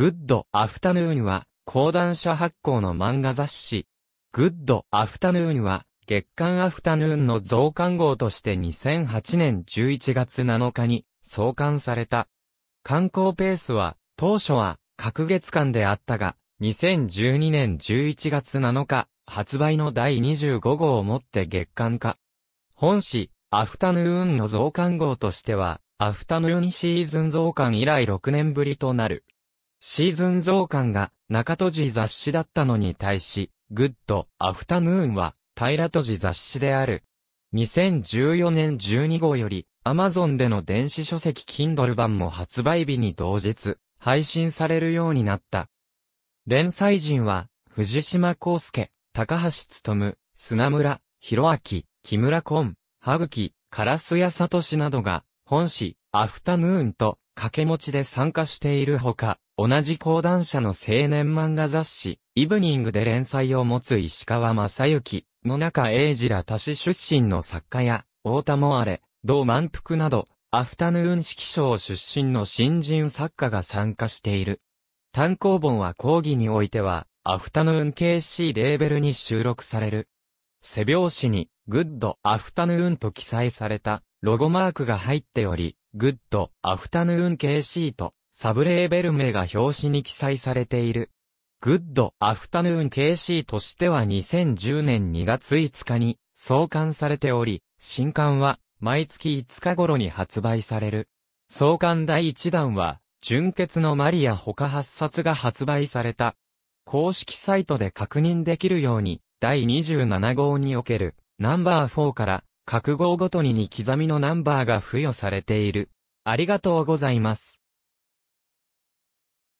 グッドアフタヌーンは、講談社発行の漫画雑誌。グッドアフタヌーンは、月刊アフタヌーンの増刊号として2008年11月7日に創刊された。観光ペースは、当初は、各月間であったが、2012年11月7日、発売の第25号をもって月刊化。本誌、アフタヌーンの増刊号としては、アフタヌーンシーズン増刊以来6年ぶりとなる。シーズン増刊が中戸寺雑誌だったのに対し、グッドアフタヌーンは平戸寺雑誌である。2014年12号よりアマゾンでの電子書籍 Kindle 版も発売日に同日配信されるようになった。連載人は藤島康介、高橋努、砂村、広明、木村昆、羽吹、サトシなどが本誌アフタヌーンと掛け持ちで参加しているほか、同じ講談社の青年漫画雑誌、イブニングで連載を持つ石川正幸、野中英治ら多市出身の作家や、大田もあれ、同満腹など、アフタヌーン式賞出身の新人作家が参加している。単行本は講義においては、アフタヌーン KC レーベルに収録される。背表紙に、グッドアフタヌーンと記載された、ロゴマークが入っており、グッドアフタヌーン KC とサブレーベル名が表紙に記載されている。グッドアフタヌーン KC としては2010年2月5日に創刊されており、新刊は毎月5日頃に発売される。創刊第1弾は、純血のマリア他8冊が発売された。公式サイトで確認できるように、第27号におけるナンバー4から各号ごとにに刻みのナンバーが付与されている。ありがとうございます。